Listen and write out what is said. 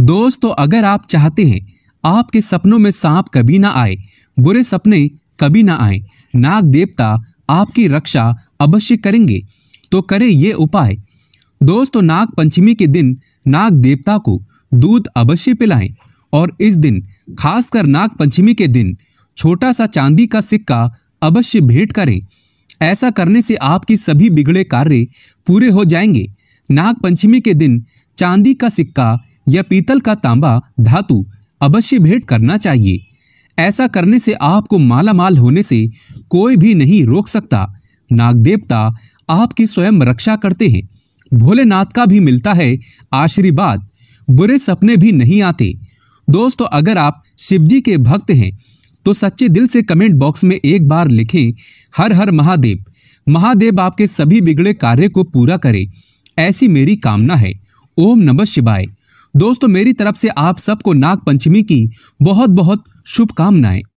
दोस्तों तो अगर आप चाहते हैं आपके सपनों में सांप कभी ना आए बुरे सपने कभी ना आए नाग देवता आपकी रक्षा अवश्य करेंगे तो करें ये उपाय दोस्तों तो नाग पंचमी के दिन नाग देवता को दूध अवश्य पिलाएं और इस दिन खासकर नाग पंचमी के दिन छोटा सा चांदी का सिक्का अवश्य भेंट करें ऐसा करने से आपकी सभी बिगड़े कार्य पूरे हो जाएंगे नाग पंचमी के दिन चांदी का सिक्का या पीतल का तांबा धातु अवश्य भेंट करना चाहिए ऐसा करने से आपको मालामाल होने से कोई भी नहीं रोक सकता नाग देवता आपकी स्वयं रक्षा करते हैं भोलेनाथ का भी मिलता है आशीर्वाद बुरे सपने भी नहीं आते दोस्तों अगर आप शिवजी के भक्त हैं तो सच्चे दिल से कमेंट बॉक्स में एक बार लिखें हर हर महादेव महादेव आपके सभी बिगड़े कार्य को पूरा करे ऐसी मेरी कामना है ओम नमः शिवाय दोस्तों मेरी तरफ से आप सबको नाग पंचमी की बहुत बहुत शुभकामनाएं